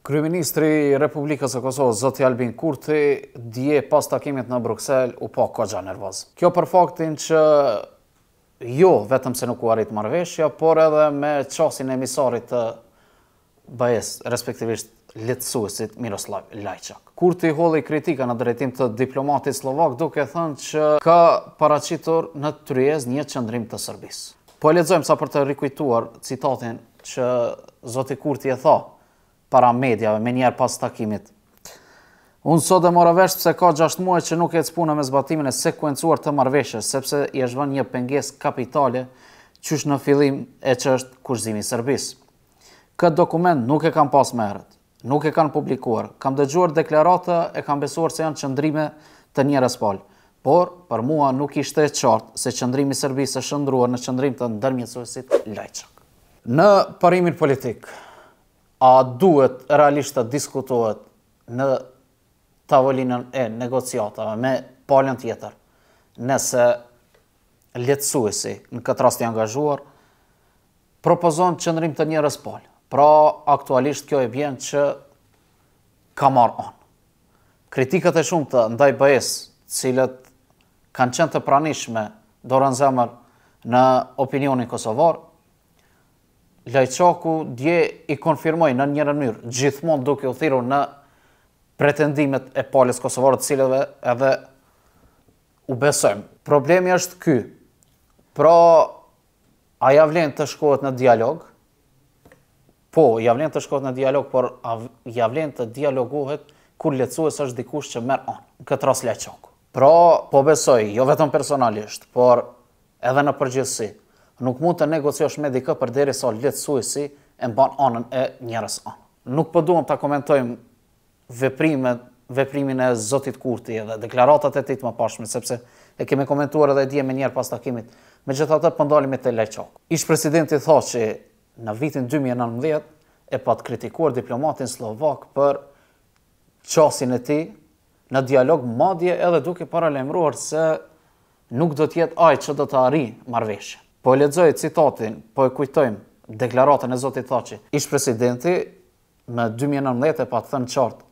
Kryeministri i Republikës së Kosovës, zoti Albin Kurti, dje pas takimit në Bruksel u pa po kogja nervoz. Kjo për faktin që jo vetëm se nuk u arrit marrveshja, por edhe me çosin e emisarit të BE-s, respektivisht letësuesit Miroslav Lajçak. Kurti holli kritika në drejtim të diplomatit slovak duke thënë që ka paraqitur në Tryez një qendrim të Serbisë. Po e lexojmë sa për të rikujtuar citatin që zoti Kurti e tha para mediave, me njerë pas takimit. Unë sot dhe mora vesh pëse ka 6 muaj që nuk e cpu me zbatimin e sekuencuar të marveshës, sepse i është vën një penges kapitale që është në filim e që është kushzimi sërbis. Këtë dokument nuk e kam pas me herët, nuk e kam publikuar, kam dëgjuar deklarata e kam besuar se janë qëndrime të një raspal, por për mua nuk i e qartë se qëndrimi sërbis e shëndruar në qëndrim të ndërmjësuesit lajqëk. Në parimin politikë, a duhet realisht të diskutohet në tavolinën e negociatave me palën tjetër, nëse letësuesi në këtë rast i angazhuar, propozon qëndrim të njërës palë. Pra, aktualisht kjo e bjen që ka marë anë. Kritikët e shumë të ndaj bëjes, cilët kanë qenë të pranishme dorën zemër në opinionin kosovar, Lajçaku dje i konfirmoj në njërën njërë, gjithmonë duke u thiru në pretendimet e palës Kosovarë të cilëve edhe u besojmë. Problemi është ky, pra a javlen të shkohet në dialog, po javlen të shkohet në dialog, por javlen të dialoguhet kur lecu e së është dikush që merë anë, në këtë ras Lajçaku. Pra po besoj, jo vetëm personalisht, por edhe në përgjithsi, nuk mund të negociosh me dikë për deri sa letësuesi e mban anën e njerës anë. Nuk përduam po të komentojmë veprimet, veprimin e Zotit Kurti edhe deklaratat e ti të më pashme, sepse e kemi komentuar edhe e dje me njerë pas takimit, po me gjitha të pëndalimi të leqak. Ishë presidenti tha që në vitin 2019 e pat kritikuar diplomatin Slovak për qasin e ti në dialog madje edhe duke paralemruar se nuk do tjetë ajë që do të arri marveshën. Po e ledzoj citatin, po e kujtojmë deklaratën e Zotit Thaci. Ish presidenti me 2019 e pa të thënë qartë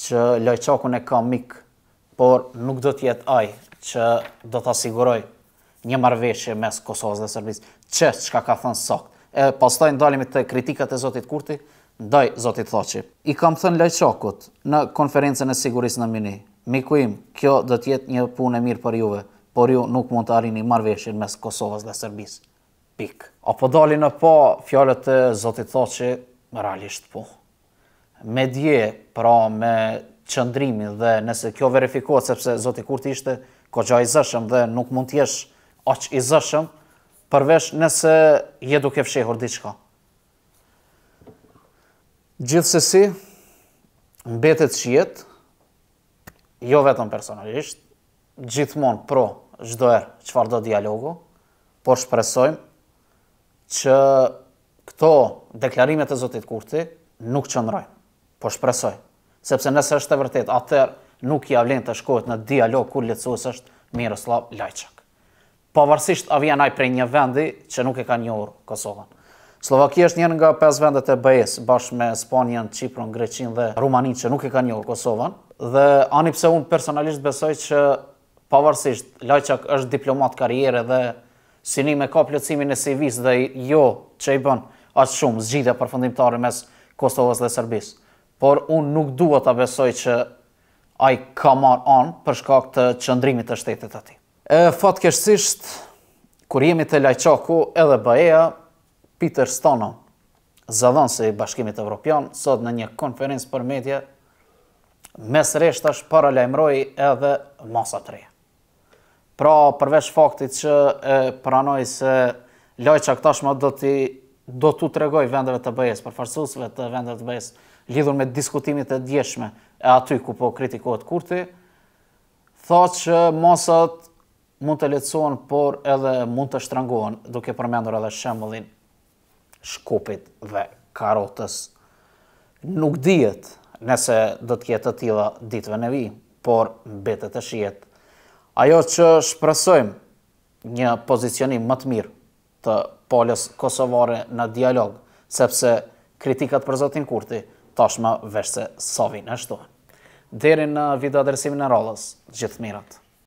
që lojqakun e ka mikë, por nuk do tjetë ajë që do të asiguroj një marveshje mes Kosovës dhe Serbisë, Qështë që ka thënë sakë? E pas të tajnë dalimit të kritikat e Zotit Kurti, ndaj Zotit Thaci. I kam thënë lojqakut në konferencën e sigurisë në mini. Mikuim, kjo do tjetë një punë e mirë për juve por ju nuk mund të arini marveshjen mes Kosovës dhe Serbis. Pik. A po dali në po, fjallet e zotit thot që realisht po. Me dje, pra me qëndrimi dhe nëse kjo verifikohet sepse zotit kur ishte ko gja i zëshëm dhe nuk mund t'jesh aq i zëshëm, përvesh nëse je duke fshehur diqka. Gjithsesi, mbetet jetë, jo vetëm personalisht, gjithmonë pro gjdoer qëfar do dialogu, por shpresojmë që këto deklarimet e Zotit Kurti nuk çndrojnë. por shpresojmë, sepse nëse është e vërtet, atër nuk i avlen të shkohet në dialog kur lecës është Miroslav Lajçak. Pavarësisht a vjen ai prej një vendi që nuk e ka njohur Kosovën. Slovakia është një nga 5 vendet e BE-s bashkë me Spanjën, Çiprin, Greqinë dhe Rumaninë që nuk e ka njohur Kosovën dhe ani pse un personalisht besoj që pavarësisht Lajçak është diplomat karriere dhe synime ka plëcimin e CV-s dhe jo që i bën asë shumë zgjide përfundimtare mes Kosovës dhe Serbis. Por unë nuk duhet të besoj që a i ka marë anë përshka këtë qëndrimit të shtetit ati. E fatkeshësisht, kur jemi të Lajçaku edhe Baeja, Peter Stano, zadhën se i bashkimit Evropian, sot në një konferencë për medje, mes reshtash para lajmëroj edhe masa të reja. Pra, përveç faktit që e pranoj se lojqa këta shma do t'i do t'u tregoj vendeve të bëjes, farsusve të vendeve të bëjes, lidhur me diskutimit e djeshme e aty ku po kritikohet kurti, thot që masat mund të letësohen, por edhe mund të shtrangohen, duke përmendur edhe shembullin shkupit dhe karotës. Nuk dijet nëse do t'kjetë të tila ditëve në vi, por mbetet të shjetë ajo që shpresojmë një pozicionim më të mirë të polës kosovare në dialog, sepse kritikat për Zotin Kurti tashmë veshë se sa ashtu. Deri në video adresimin e rollës, gjithë mirat.